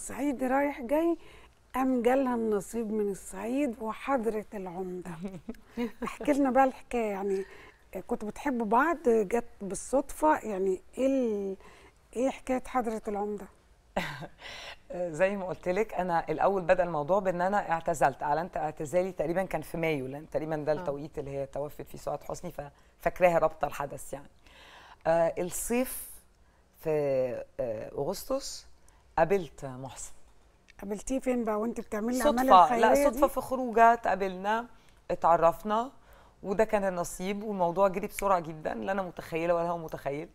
الصعيد رايح جاي قام جالها النصيب من الصعيد وحضرة العمدة احكي لنا بقى الحكاية يعني كنت بتحبوا بعض جت بالصدفة يعني ايه ايه حكاية حضرة العمدة؟ زي ما قلت لك انا الاول بدا الموضوع بان انا اعتزلت اعلنت اعتزالي تقريبا كان في مايو لان تقريبا ده آه. التوقيت اللي هي توفت فيه سعاد حسني ففاكراها رابطه الحدث يعني آه الصيف في آه اغسطس قابلت محسن قابلتيه فين بقى وانت بتعملي الاعمال الخيريه لا صدفه دي؟ في خروجه اتقابلنا اتعرفنا وده كان النصيب والموضوع جري بسرعه جدا لا انا متخيله ولا هو متخيل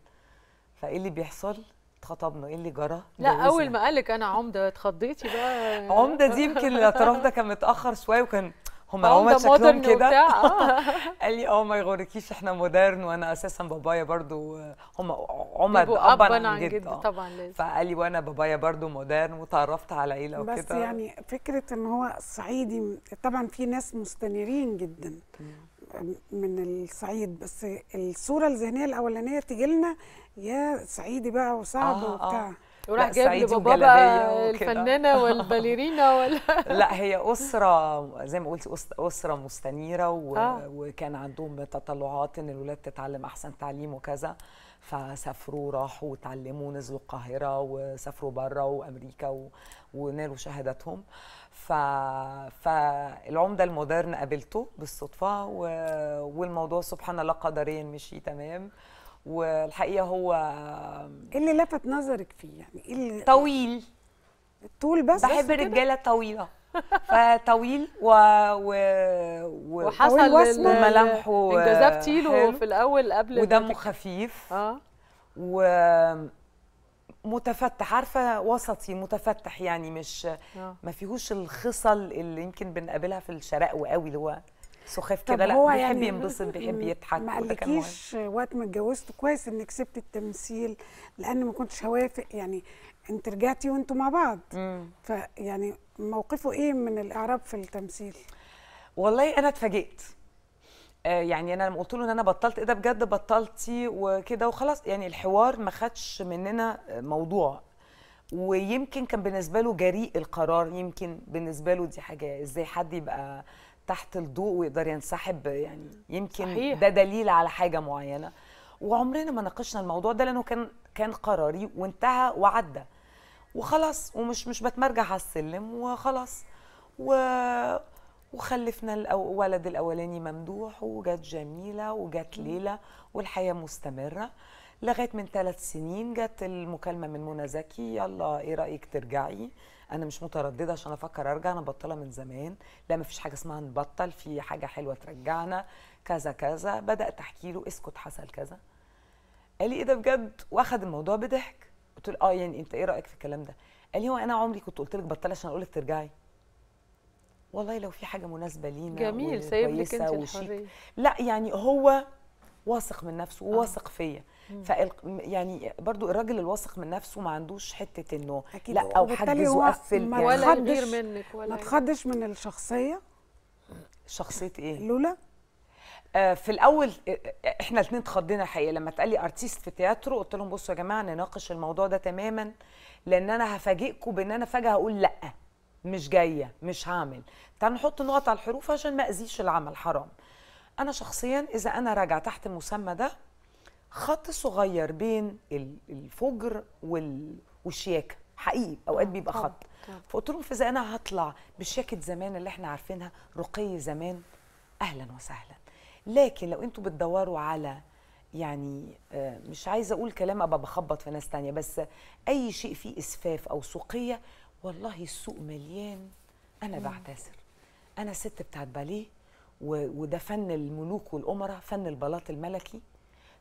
فايه اللي بيحصل اتخطبنا ايه اللي جرى لا دوزنا. اول ما قالك انا عمده اتخضيتي بقى عمده دي يمكن الاعتراف ده كان متاخر شويه وكان هم آه، هم شكلهم كده آه. قال لي اه ما يغركيش احنا مودرن وانا اساسا بابايا برضو هم عمد ابا عن جد طبعا لازم فقال لي وانا بابايا برضو مودرن وتعرفت على عيله وكده بس يعني فكره ان هو صعيدي طبعا في ناس مستنيرين جدا من الصعيد بس الصوره الذهنيه الاولانيه تجي لنا يا صعيدي بقى وصعب آه،, آه وبتاع آه. وراح جايب لبابا بقى الفنانه والباليرينا ولا لا هي اسره زي ما قلتي اسره مستنيره و... آه. وكان عندهم تطلعات ان الولاد تتعلم احسن تعليم وكذا فسافروا راحوا وتعلموا نزلوا القاهره وسافروا بره وامريكا و... ونالوا شهادتهم ف... فالعمده المودرن قابلته بالصدفه و... والموضوع سبحان الله قدريا مشي تمام والحقيقه هو ايه اللي لفت نظرك فيه يعني ايه اللي طويل الطول بس بحب الرجاله الطويله فطويل و... و... و... وحصل وملامحه انجذبتي له في الاول قبل ودمه خفيف اه و متفتح عارفه وسطي متفتح يعني مش آه. ما فيهوش الخصل اللي يمكن بنقابلها في الشرق قوي اللي هو سخاف كده لا بيحب يعني ينبسط بيحب يضحك ما قالكيش وقت ما اتجوزت كويس انك سبت التمثيل لان ما كنتش هوافق يعني انت رجعتي وانتوا مع بعض فيعني موقفه ايه من الاعراب في التمثيل والله انا اتفاجئت آه، يعني انا لما قلت له ان انا بطلت ايه ده بجد بطلتي وكده وخلاص يعني الحوار ما خدش مننا موضوع ويمكن كان بالنسبه له جريء القرار يمكن بالنسبه له دي حاجه ازاي حد يبقى تحت الضوء ويقدر ينسحب يعني يمكن صحيح. ده دليل على حاجه معينه وعمرنا ما ناقشنا الموضوع ده لانه كان كان قراري وانتهى وعدى وخلاص ومش مش بتمرجع على السلم وخلاص و... وخلفنا الولد الاولاني ممدوح وجت جميله وجت ليلى والحياه مستمره لغايه من ثلاث سنين جت المكالمه من منى زكي يلا ايه رايك ترجعي انا مش متردده عشان افكر ارجع انا بطله من زمان لا مفيش حاجه اسمها نبطل في حاجه حلوه ترجعنا كذا كذا بدات احكي له اسكت حصل كذا قال لي ايه ده بجد واخد الموضوع بضحك قلت له اه يعني انت ايه رايك في الكلام ده قال لي هو انا عمري كنت قلت لك بطله عشان اقول لك ترجعي والله لو في حاجه مناسبه لينا جميل سايب لك انت الحريه لا يعني هو واثق من نفسه وواثق آه. فيا يعني برضو الراجل الواثق من نفسه ما عندوش حته انه لا او حد يقفل ما يعني ولا كبير منك ولا ما تخدش من الشخصيه شخصيه ايه لولا آه، في الاول آه، آه، احنا الاثنين اتخضينا حقيقه لما اتقال لي ارتيست في تياترو قلت لهم بصوا يا جماعه نناقش الموضوع ده تماما لان انا هفاجئكم بان انا فجاه هقول لا مش جايه مش هعمل تعال نحط نقط على الحروف عشان ما اذيش العمل حرام انا شخصيا اذا انا راجع تحت المسمى ده خط صغير بين الفجر والشياكه حقيقي اوقات بيبقى خط فقلت لهم فاذا انا هطلع بشياكه زمان اللي احنا عارفينها رقي زمان اهلا وسهلا لكن لو انتوا بتدوروا على يعني آه، مش عايزه اقول كلام ابقى بخبط في ناس تانية بس اي شيء فيه اسفاف او سوقيه والله السوق مليان انا بعتذر انا ست بتاعت باليه وده فن الملوك والامراء فن البلاط الملكي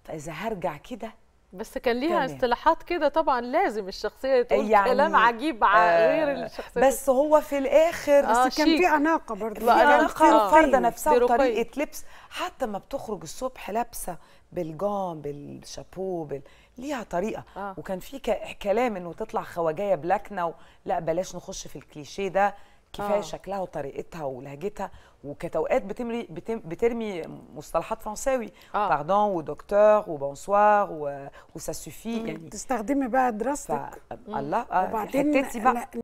فاذا هرجع كده بس كان ليها اصطلاحات كده طبعا لازم الشخصيه تقول يعني كلام عجيب آه غير الشخصيه بس هو في الاخر آه بس كان في اناقه برضه في اناقه الفرده نفسها وطريقه لبس حتى ما بتخرج الصبح لابسه بالجام بالشابو بال... ليها طريقه آه. وكان في ك... كلام انه تطلع خواجايه بلاكنه و... لا بلاش نخش في الكليشيه ده كفايه آه. شكلها وطريقتها ولهجتها وكانت اوقات بتمري بتم بترمي مصطلحات فرنساوي آه. باردون ودكتور وبونسوار و... وسا سوفي يعني تستخدمي بقى دراستك ف... الله آه، وبعدين حتتي بقى